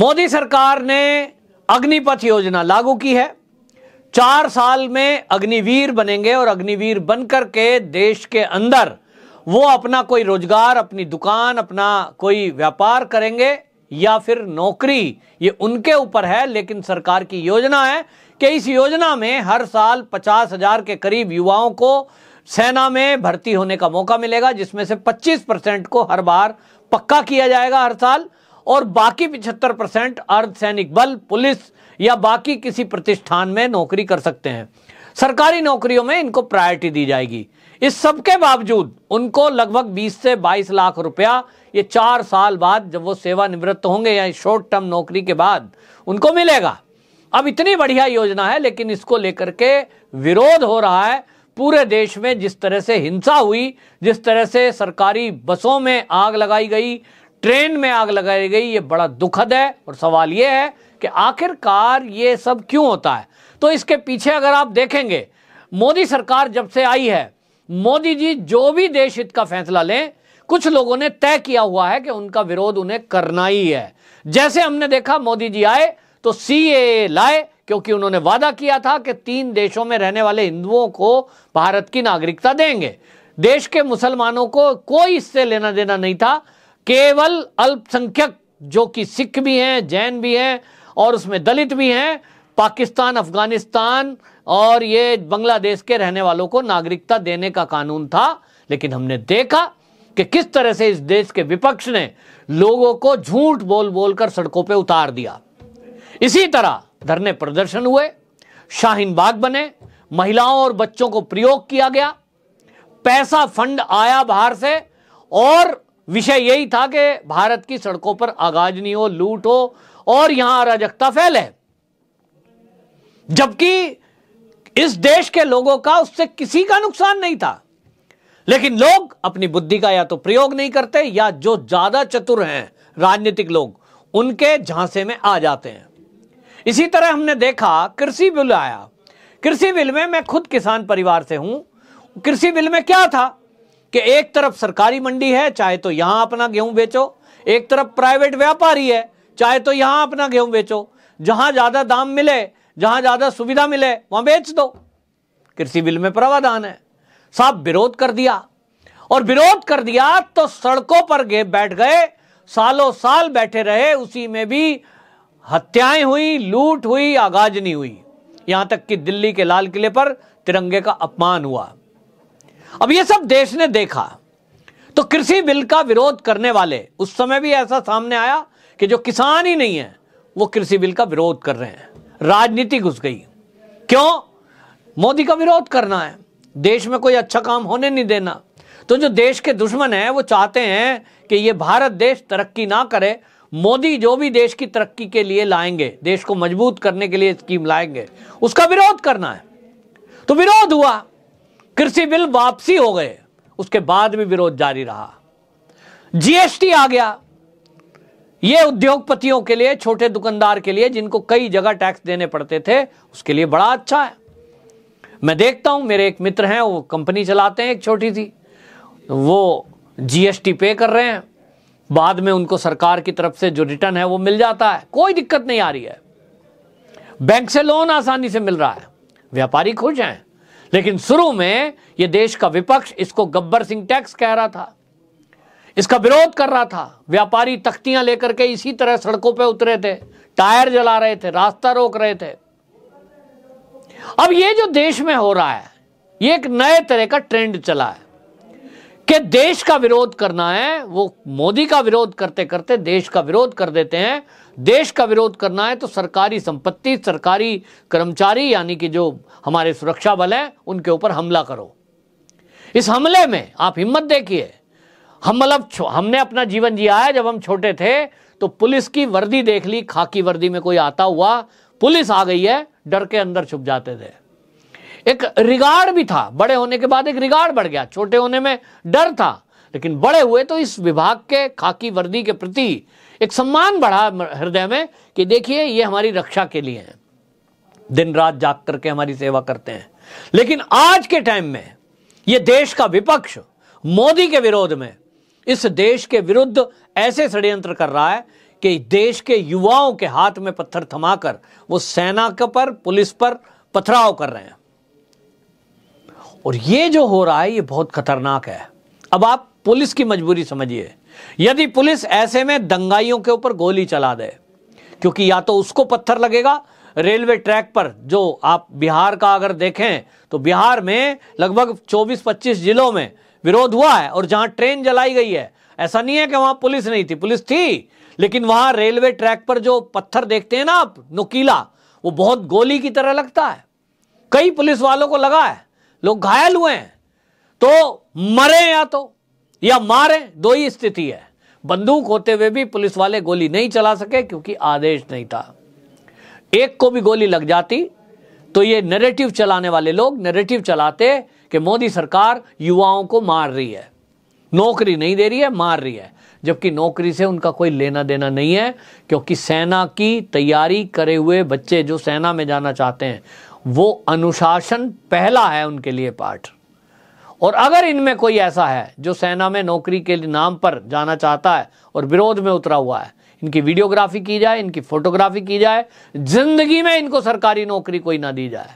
मोदी सरकार ने अग्निपथ योजना लागू की है चार साल में अग्निवीर बनेंगे और अग्निवीर बनकर के देश के अंदर वो अपना कोई रोजगार अपनी दुकान अपना कोई व्यापार करेंगे या फिर नौकरी ये उनके ऊपर है लेकिन सरकार की योजना है कि इस योजना में हर साल पचास हजार के करीब युवाओं को सेना में भर्ती होने का मौका मिलेगा जिसमें से पच्चीस परसेंट को हर बार पक्का किया जाएगा हर साल और बाकी पिछहत्तर परसेंट अर्धसैनिक बल पुलिस या बाकी किसी प्रतिष्ठान में नौकरी कर सकते हैं सरकारी नौकरियों में इनको प्रायोरिटी दी जाएगी इस सब के बावजूद उनको लगभग 20 से 22 लाख रुपया ये चार साल बाद जब वो सेवानिवृत्त होंगे या शॉर्ट टर्म नौकरी के बाद उनको मिलेगा अब इतनी बढ़िया योजना है लेकिन इसको लेकर के विरोध हो रहा है पूरे देश में जिस तरह से हिंसा हुई जिस तरह से सरकारी बसों में आग लगाई गई ट्रेन में आग लगाई गई ये बड़ा दुखद है और सवाल ये है कि आखिरकार ये सब क्यों होता है तो इसके पीछे अगर आप देखेंगे मोदी सरकार जब से आई है मोदी जी जो भी देश हित का फैसला लें कुछ लोगों ने तय किया हुआ है कि उनका विरोध उन्हें करना ही है जैसे हमने देखा मोदी जी आए तो सी लाए क्योंकि उन्होंने वादा किया था कि तीन देशों में रहने वाले हिंदुओं को भारत की नागरिकता देंगे देश के मुसलमानों को कोई इससे लेना देना नहीं था केवल अल्पसंख्यक जो कि सिख भी हैं जैन भी हैं और उसमें दलित भी हैं पाकिस्तान अफगानिस्तान और ये बांग्लादेश के रहने वालों को नागरिकता देने का कानून था लेकिन हमने देखा कि किस तरह से इस देश के विपक्ष ने लोगों को झूठ बोल बोलकर सड़कों पर उतार दिया इसी तरह धरने प्रदर्शन हुए शाहीन बाग बने महिलाओं और बच्चों को प्रयोग किया गया पैसा फंड आया बाहर से और विषय यही था कि भारत की सड़कों पर आगाजनी हो लूट हो और यहां अराजकता फैले जबकि इस देश के लोगों का उससे किसी का नुकसान नहीं था लेकिन लोग अपनी बुद्धि का या तो प्रयोग नहीं करते या जो ज्यादा चतुर हैं राजनीतिक लोग उनके झांसे में आ जाते हैं इसी तरह हमने देखा कृषि बिल आया कृषि बिल में मैं खुद किसान परिवार से हूं कृषि बिल में क्या था कि एक तरफ सरकारी मंडी है चाहे तो यहां अपना गेहूं बेचो एक तरफ प्राइवेट व्यापारी है चाहे तो यहां अपना गेहूं बेचो जहां ज्यादा दाम मिले जहां ज्यादा सुविधा मिले वहां बेच दो कृषि बिल में प्रावधान है साहब विरोध कर दिया और विरोध कर दिया तो सड़कों पर गए बैठ गए सालों साल बैठे रहे उसी में भी हत्याएं हुई लूट हुई आगाजनी हुई यहां तक कि दिल्ली के लाल किले पर तिरंगे का अपमान हुआ अब ये सब देश ने देखा तो कृषि बिल का विरोध करने वाले उस समय भी ऐसा सामने आया कि जो किसान ही नहीं है वो कृषि बिल का विरोध कर रहे हैं राजनीति घुस गई क्यों मोदी का विरोध करना है देश में कोई अच्छा काम होने नहीं देना तो जो देश के दुश्मन है वो चाहते हैं कि ये भारत देश तरक्की ना करे मोदी जो भी देश की तरक्की के लिए लाएंगे देश को मजबूत करने के लिए स्कीम लाएंगे उसका विरोध करना है तो विरोध हुआ कृषि बिल वापसी हो गए उसके बाद भी विरोध जारी रहा जीएसटी आ गया यह उद्योगपतियों के लिए छोटे दुकानदार के लिए जिनको कई जगह टैक्स देने पड़ते थे उसके लिए बड़ा अच्छा है मैं देखता हूं मेरे एक मित्र हैं वो कंपनी चलाते हैं एक छोटी सी वो जीएसटी पे कर रहे हैं बाद में उनको सरकार की तरफ से जो रिटर्न है वो मिल जाता है कोई दिक्कत नहीं आ रही है बैंक से लोन आसानी से मिल रहा है व्यापारी खुश हैं लेकिन शुरू में यह देश का विपक्ष इसको गब्बर सिंह टैक्स कह रहा था इसका विरोध कर रहा था व्यापारी तख्तियां लेकर के इसी तरह सड़कों पर उतरे थे टायर जला रहे थे रास्ता रोक रहे थे अब ये जो देश में हो रहा है ये एक नए तरह का ट्रेंड चला है कि देश का विरोध करना है वो मोदी का विरोध करते करते देश का विरोध कर देते हैं देश का विरोध करना है तो सरकारी संपत्ति सरकारी कर्मचारी यानी कि जो हमारे सुरक्षा बल हैं उनके ऊपर हमला करो इस हमले में आप हिम्मत देखिए हम मतलब हमने अपना जीवन जिया है जब हम छोटे थे तो पुलिस की वर्दी देख ली खाकी वर्दी में कोई आता हुआ पुलिस आ गई है डर के अंदर छुप जाते थे एक रिगार्ड भी था बड़े होने के बाद एक रिगार्ड बढ़ गया छोटे होने में डर था लेकिन बड़े हुए तो इस विभाग के खाकी वर्दी के प्रति एक सम्मान बढ़ा हृदय में कि देखिए ये हमारी रक्षा के लिए हैं दिन रात जाग करके हमारी सेवा करते हैं लेकिन आज के टाइम में ये देश का विपक्ष मोदी के विरोध में इस देश के विरुद्ध ऐसे षड्यंत्र कर रहा है कि देश के युवाओं के हाथ में पत्थर थमाकर वो सेना के पर पुलिस पर पथराव कर रहे हैं और ये जो हो रहा है ये बहुत खतरनाक है अब आप पुलिस की मजबूरी समझिए यदि पुलिस ऐसे में दंगाइयों के ऊपर गोली चला दे क्योंकि या तो उसको पत्थर लगेगा रेलवे ट्रैक पर जो आप बिहार का अगर देखें तो बिहार में लगभग 24-25 जिलों में विरोध हुआ है और जहां ट्रेन जलाई गई है ऐसा नहीं है कि वहां पुलिस नहीं थी पुलिस थी लेकिन वहां रेलवे ट्रैक पर जो पत्थर देखते हैं ना आप नुकीला वो बहुत गोली की तरह लगता है कई पुलिस वालों को लगा है लोग घायल हुए हैं तो मरे या तो या मारे दो ही स्थिति है बंदूक होते हुए भी पुलिस वाले गोली नहीं चला सके क्योंकि आदेश नहीं था एक को भी गोली लग जाती तो ये नैरेटिव चलाने वाले लोग नैरेटिव चलाते कि मोदी सरकार युवाओं को मार रही है नौकरी नहीं दे रही है मार रही है जबकि नौकरी से उनका कोई लेना देना नहीं है क्योंकि सेना की तैयारी करे हुए बच्चे जो सेना में जाना चाहते हैं वो अनुशासन पहला है उनके लिए पाठ और अगर इनमें कोई ऐसा है जो सेना में नौकरी के नाम पर जाना चाहता है और विरोध में उतरा हुआ है इनकी वीडियोग्राफी की जाए इनकी फोटोग्राफी की जाए जिंदगी में इनको सरकारी नौकरी कोई ना दी जाए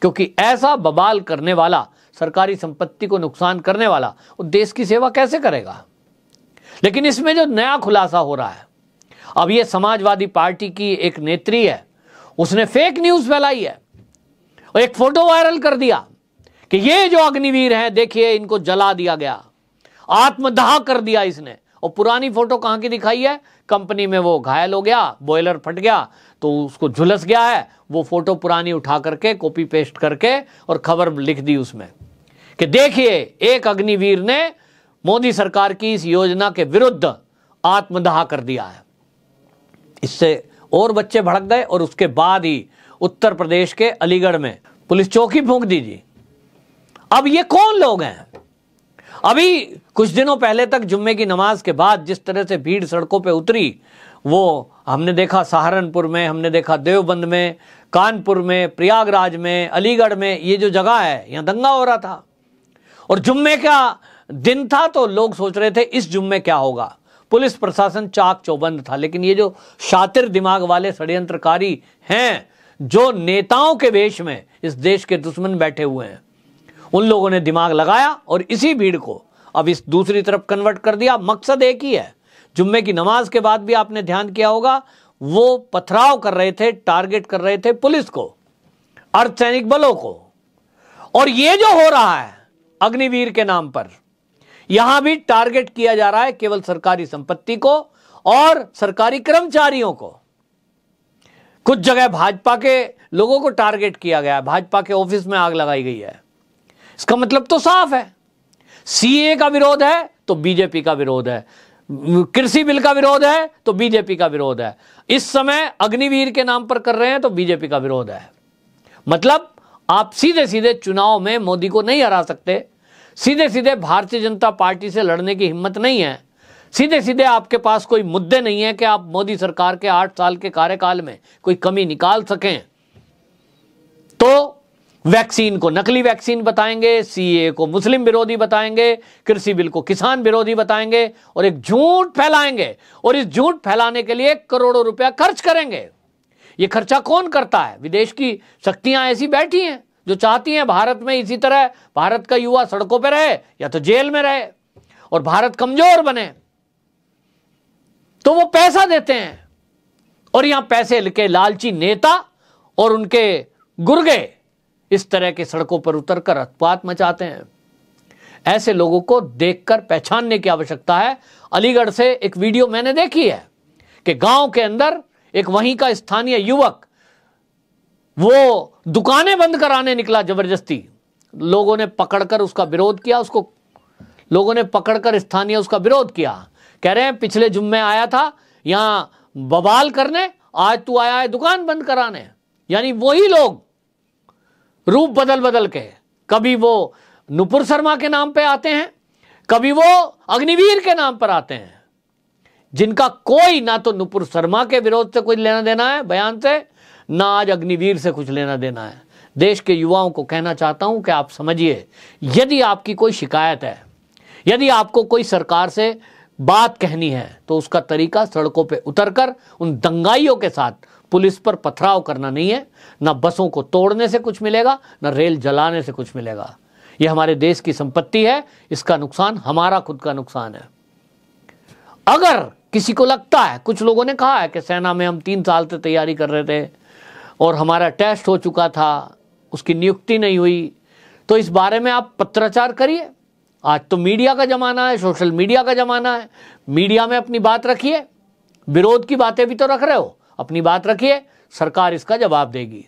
क्योंकि ऐसा बबाल करने वाला सरकारी संपत्ति को नुकसान करने वाला वो देश की सेवा कैसे करेगा लेकिन इसमें जो नया खुलासा हो रहा है अब ये समाजवादी पार्टी की एक नेत्री है उसने फेक न्यूज फैलाई है और एक फोटो वायरल कर दिया कि ये जो अग्निवीर हैं देखिए इनको जला दिया गया आत्मदाह कर दिया इसने और पुरानी फोटो कहां की दिखाई है कंपनी में वो घायल हो गया बॉयलर फट गया तो उसको झुलस गया है वो फोटो पुरानी उठा करके कॉपी पेस्ट करके और खबर लिख दी उसमें कि देखिए एक अग्निवीर ने मोदी सरकार की इस योजना के विरुद्ध आत्मदाह कर दिया है इससे और बच्चे भड़क गए और उसके बाद ही उत्तर प्रदेश के अलीगढ़ में पुलिस चौकी फूंक दीजिए अब ये कौन लोग हैं अभी कुछ दिनों पहले तक जुम्मे की नमाज के बाद जिस तरह से भीड़ सड़कों पे उतरी वो हमने देखा सहारनपुर में हमने देखा देवबंद में कानपुर में प्रयागराज में अलीगढ़ में ये जो जगह है यहां दंगा हो रहा था और जुम्मे का दिन था तो लोग सोच रहे थे इस जुम्मे क्या होगा पुलिस प्रशासन चाक चौबंद था लेकिन ये जो शातिर दिमाग वाले षड्यंत्रकारी हैं जो नेताओं के वेश में इस देश के दुश्मन बैठे हुए हैं उन लोगों ने दिमाग लगाया और इसी भीड़ को अब इस दूसरी तरफ कन्वर्ट कर दिया मकसद एक ही है जुम्मे की नमाज के बाद भी आपने ध्यान किया होगा वो पथराव कर रहे थे टारगेट कर रहे थे पुलिस को अर्धसैनिक बलों को और ये जो हो रहा है अग्निवीर के नाम पर यहां भी टारगेट किया जा रहा है केवल सरकारी संपत्ति को और सरकारी कर्मचारियों को कुछ जगह भाजपा के लोगों को टारगेट किया गया है भाजपा के ऑफिस में आग लगाई गई है इसका मतलब तो साफ है सीए का विरोध है तो बीजेपी का विरोध है कृषि बिल का विरोध है तो बीजेपी का विरोध है इस समय अग्निवीर के नाम पर कर रहे हैं तो बीजेपी का विरोध है मतलब आप सीधे सीधे चुनाव में मोदी को नहीं हरा सकते सीधे सीधे भारतीय जनता पार्टी से लड़ने की हिम्मत नहीं है सीधे सीधे आपके पास कोई मुद्दे नहीं है कि आप मोदी सरकार के आठ साल के कार्यकाल में कोई कमी निकाल सकें तो वैक्सीन को नकली वैक्सीन बताएंगे सीए को मुस्लिम विरोधी बताएंगे कृषि बिल को किसान विरोधी बताएंगे और एक झूठ फैलाएंगे और इस झूठ फैलाने के लिए करोड़ों रुपया खर्च करेंगे ये खर्चा कौन करता है विदेश की शक्तियां ऐसी बैठी हैं जो चाहती हैं भारत में इसी तरह भारत का युवा सड़कों पर रहे या तो जेल में रहे और भारत कमजोर बने तो वो पैसा देते हैं और यहां पैसे के लालची नेता और उनके गुर्गे इस तरह के सड़कों पर उतरकर अतपात मचाते हैं ऐसे लोगों को देखकर पहचानने की आवश्यकता है अलीगढ़ से एक वीडियो मैंने देखी है कि गांव के अंदर एक वहीं का स्थानीय युवक वो दुकानें बंद कराने निकला जबरदस्ती लोगों ने पकड़कर उसका विरोध किया उसको लोगों ने पकड़कर स्थानीय उसका विरोध किया कह रहे हैं पिछले जुम्मे आया था यहां बवाल करने आज तू आया है दुकान बंद कराने यानी वही लोग रूप बदल बदल के कभी वो नुपुर शर्मा के नाम पे आते हैं कभी वो अग्निवीर के नाम पर आते हैं जिनका कोई ना तो नुपुर शर्मा के विरोध से कोई लेना देना है बयान से ना आज अग्निवीर से कुछ लेना देना है देश के युवाओं को कहना चाहता हूं कि आप समझिए यदि आपकी कोई शिकायत है यदि आपको कोई सरकार से बात कहनी है तो उसका तरीका सड़कों पे उतरकर उन दंगाइयों के साथ पुलिस पर पथराव करना नहीं है ना बसों को तोड़ने से कुछ मिलेगा ना रेल जलाने से कुछ मिलेगा यह हमारे देश की संपत्ति है इसका नुकसान हमारा खुद का नुकसान है अगर किसी को लगता है कुछ लोगों ने कहा है कि सेना में हम तीन साल से तैयारी कर रहे थे और हमारा टेस्ट हो चुका था उसकी नियुक्ति नहीं हुई तो इस बारे में आप पत्राचार करिए आज तो मीडिया का ज़माना है सोशल मीडिया का ज़माना है मीडिया में अपनी बात रखिए विरोध की बातें भी तो रख रहे हो अपनी बात रखिए सरकार इसका जवाब देगी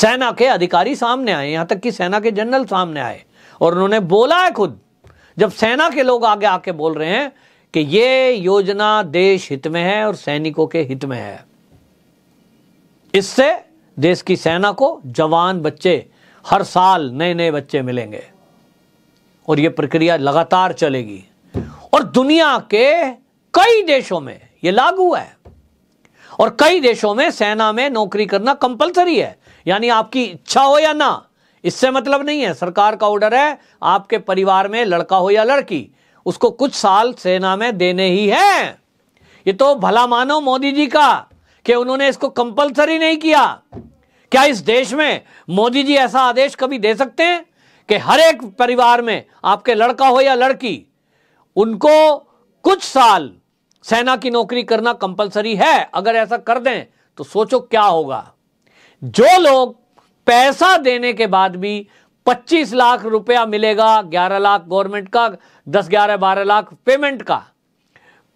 सेना के अधिकारी सामने आए यहाँ तक कि सेना के जनरल सामने आए और उन्होंने बोला है खुद जब सेना के लोग आगे आके बोल रहे हैं कि ये योजना देश हित में है और सैनिकों के हित में है इससे देश की सेना को जवान बच्चे हर साल नए नए बच्चे मिलेंगे और यह प्रक्रिया लगातार चलेगी और दुनिया के कई देशों में यह लागू है और कई देशों में सेना में नौकरी करना कंपलसरी है यानी आपकी इच्छा हो या ना इससे मतलब नहीं है सरकार का ऑर्डर है आपके परिवार में लड़का हो या लड़की उसको कुछ साल सेना में देने ही है ये तो भला मानो मोदी जी का कि उन्होंने इसको कंपलसरी नहीं किया क्या इस देश में मोदी जी ऐसा आदेश कभी दे सकते हैं कि हर एक परिवार में आपके लड़का हो या लड़की उनको कुछ साल सेना की नौकरी करना कंपलसरी है अगर ऐसा कर दें तो सोचो क्या होगा जो लोग पैसा देने के बाद भी 25 लाख रुपया मिलेगा 11 लाख गवर्नमेंट का 10 11 12 लाख पेमेंट का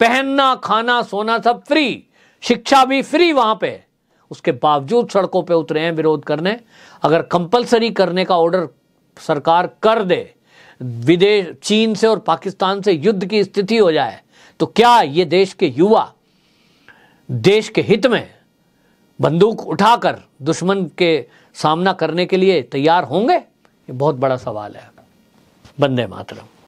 पहनना खाना सोना सब फ्री शिक्षा भी फ्री वहां पे उसके बावजूद सड़कों पे उतरे हैं विरोध करने अगर कंपलसरी करने का ऑर्डर सरकार कर दे विदेश चीन से और पाकिस्तान से युद्ध की स्थिति हो जाए तो क्या ये देश के युवा देश के हित में बंदूक उठाकर दुश्मन के सामना करने के लिए तैयार होंगे ये बहुत बड़ा सवाल है बंदे मातरम